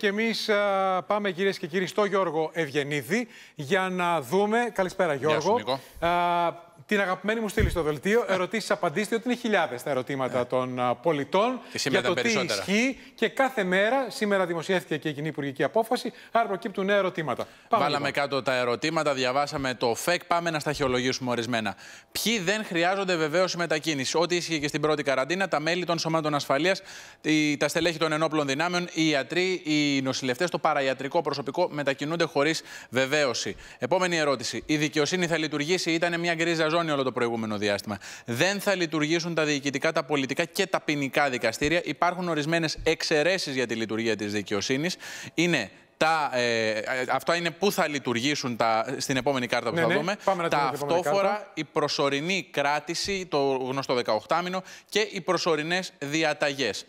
Και εμείς πάμε, κυρίες και κύριοι, στο Γιώργο Ευγενίδη για να δούμε. Καλησπέρα, Γιώργο την αγαπημένη μου στήλη στο δελτίο. Ερωτήσεις, απαντήστε, ότι είναι χιλιάδες τα ερωτήματα ναι. των πολιτών και για το τι ισχύει. Και κάθε μέρα, σήμερα δημοσιεύτηκε και η κοινή υπουργική απόφαση, άρα προκύπτουν νέα ερωτήματα. Πάμε Βάλαμε λοιπόν. κάτω τα ερωτήματα, διαβάσαμε το ΦΕΚ. Πάμε να σταχυολογήσουμε ορισμένα. Ποιοι δεν χρειάζονται βεβαίω μετακίνηση. Ό,τι ίσχυε και στην πρώτη καραντίνα, τα μέλη των σωμάτων ασφαλείας, τα στελέχη των ενόπλων δυνάμεων, οι ιατροί, οι νοσηλευτές, το παραϊατρικό προσωπικό μετακινούνται χωρίς βεβαίωση. Επόμενη ερώτηση. Η δικαιοσύνη θα λειτουργήσει, ήταν μια γκρίζα ζώνη όλο το προηγούμενο διάστημα. Δεν θα λειτουργήσουν τα διοικητικά, τα πολιτικά και τα ποινικά δικαστήρια. Υπάρχουν ορισμένες εξαιρέσεις για τη λειτουργία της δικαιοσύνης. Είναι τα, ε, ε, αυτά είναι που θα λειτουργήσουν τα, στην επόμενη κάρτα που ναι, θα ναι. δούμε. Πάμε τα αυτόφορα, η προσωρινή κράτηση, το γνωστό 18μηνο και οι προσωρινές διαταγές.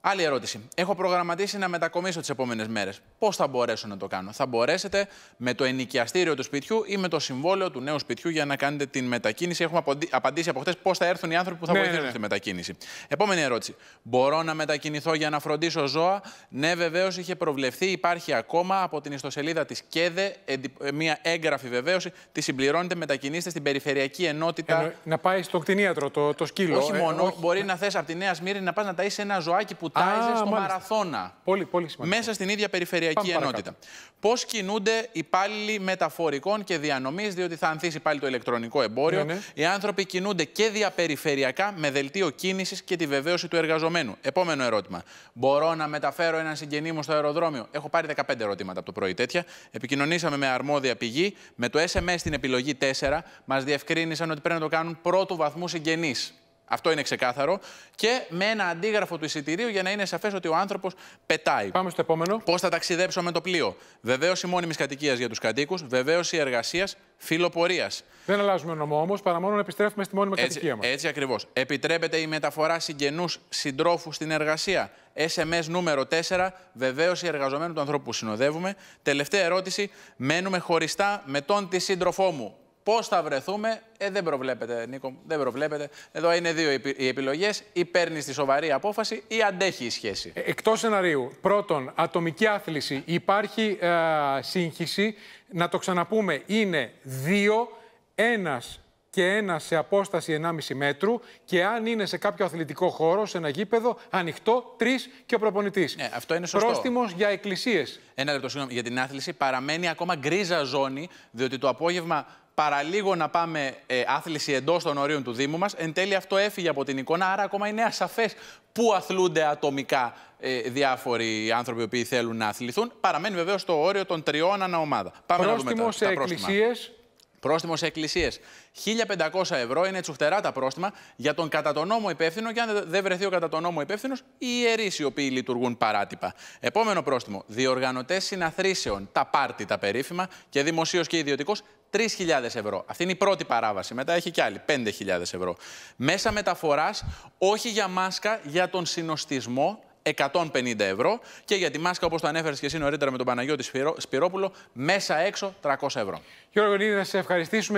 Άλλη ερώτηση. Έχω προγραμματίσει να μετακομίσω τις επόμενες μέρες. Πώς θα μπορέσω να το κάνω, Θα μπορέσετε με το ενοικιαστήριο του σπιτιού ή με το συμβόλαιο του νέου σπιτιού για να κάνετε την μετακίνηση. Έχουμε απαντήσει από χτες πώς θα έρθουν οι άνθρωποι που θα ναι, βοηθήσουν ναι. τη ναι. μετακίνηση. Επόμενη ερώτηση. Μπορώ να μετακινηθώ για να φροντίσω ζώα. Ναι, βεβαίως είχε προβλεφθεί. Υπάρχει ακόμα από την ιστοσελίδα της ΚΕΔΕ ε, μία έγγραφη βεβαίωση. Τη συμπληρώνετε, μετακινήστε στην περιφερειακή ενότητα. να πάει στο κτηνίατρο το, το σκύλο. Όχι ε, μόνο. όχι. Μπορεί να θες από τη Νέα Σμύρη να πας να είσαι ένα ζωάκι που κουτάιζε στο μαραθώνα. Πολύ, πολύ σημαντικό. Μέσα στην ίδια περιφερειακή ενότητα. Πώς κινούνται οι υπάλληλοι μεταφορικών και διανομής, διότι θα ανθίσει πάλι το ηλεκτρονικό εμπόριο. Ναι, ναι. Οι άνθρωποι κινούνται και διαπεριφερειακά με δελτίο κίνησης και τη βεβαίωση του εργαζομένου. Επόμενο ερώτημα. Μπορώ να μεταφέρω έναν συγγενή μου στο αεροδρόμιο. Έχω πάρει 15 ερωτήματα από το πρωί τέτοια. Επικοινωνήσαμε με αρμόδια πηγή. Με το SMS στην επιλογή 4 μας διευκρίνησαν ότι πρέπει να το κάνουν πρώτου βαθμού συγγενείς. Αυτό είναι ξεκάθαρο. Και με ένα αντίγραφο του εισιτηρίου για να είναι σαφές ότι ο άνθρωπος πετάει. Πάμε στο επόμενο. Πώς θα ταξιδέψω με το πλοίο. Βεβαίωση μόνιμη κατοικία για τους κατοίκους, βεβαίωση εργασία, φιλοπορίας. Δεν αλλάζουμε νομό όμως, παρά μόνο να επιστρέφουμε στη μόνιμη κατοικία μας. Έτσι ακριβώς. Επιτρέπεται η μεταφορά συγγενούς συντρόφου στην εργασία. SMS νούμερο 4, βεβαίωση εργαζομένου του ανθρώπου που συνοδεύουμε. Τελευταία ερώτηση. Μένουμε χωριστά με τον τη σύντροφό μου. Πώς θα βρεθούμε, ε, δεν προβλέπετε, Νίκο, δεν προβλέπετε. Εδώ είναι δύο οι επιλογές. Ή παίρνεις τη σοβαρή απόφαση ή αντέχει η σχέση. Ε, Εκτός σεναρίου. Πρώτον, ατομική άθληση. Υπάρχει ε, σύγχυση. Να το ξαναπούμε, είναι δύο, ένας και ένας σε απόσταση 1,5 μέτρου και αν είναι σε κάποιο αθλητικό χώρο, σε ένα γήπεδο, ανοιχτό, τρεις και ο προπονητής. Ναι, αυτό είναι σωστό. Πρόστιμος για εκκλησίες. Ένα λεπτό, συγγνώμη, για την άθληση παραμένει ακόμα γκρίζα ζώνη, διότι το απόγευμα παραλίγο να πάμε ε, άθληση εντός των ορίων του Δήμου μας. Εν τέλει, αυτό έφυγε από την εικόνα, άρα ακόμα είναι ασαφές πού αθλούνται ατομικά ε, διάφοροι άνθρωποι που θέλουν να αθληθούν. Παραμένει βεβαίως το όριο των τριών ανά ομάδα. Πάμε Πρόστιμο να δούμε τα, σε εκκλησίες Πρόστιμος σε εκκλησίε. 1.500 ευρώ είναι τσουχτερά τα πρόστιμα για τον κατά τον νόμο υπεύθυνο και αν δεν βρεθεί ο κατά τον νόμο υπεύθυνος, οι ιερείς οι οποίοι λειτουργούν παράτυπα. Επόμενο πρόστιμο. Διοργανωτές συναθρήσεων, τα πάρτι τα περίφημα και δημοσίως και ιδιωτικός, 3.000 ευρώ. Αυτή είναι η πρώτη παράβαση. Μετά έχει κι άλλη, 5.000 ευρώ. Μέσα μεταφοράς, όχι για μάσκα, για τον συνοστισμό 150 ευρώ και για τη μάσκα, όπως το ανέφερες και εσύ νωρίτερα με τον Παναγιώτη Σπυρόπουλο, μέσα έξω 300 ευρώ. Γιώργο Νίδη, να σε ευχαριστήσουμε.